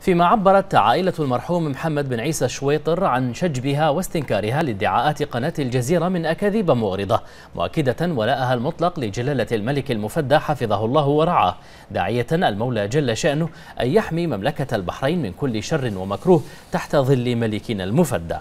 فيما عبرت عائلة المرحوم محمد بن عيسى شويطر عن شجبها واستنكارها لادعاءات قناة الجزيرة من أكاذيب مغرضة مؤكدة ولاءها المطلق لجلالة الملك المفدى حفظه الله ورعاه داعية المولى جل شأنه أن يحمي مملكة البحرين من كل شر ومكروه تحت ظل ملكنا المفدى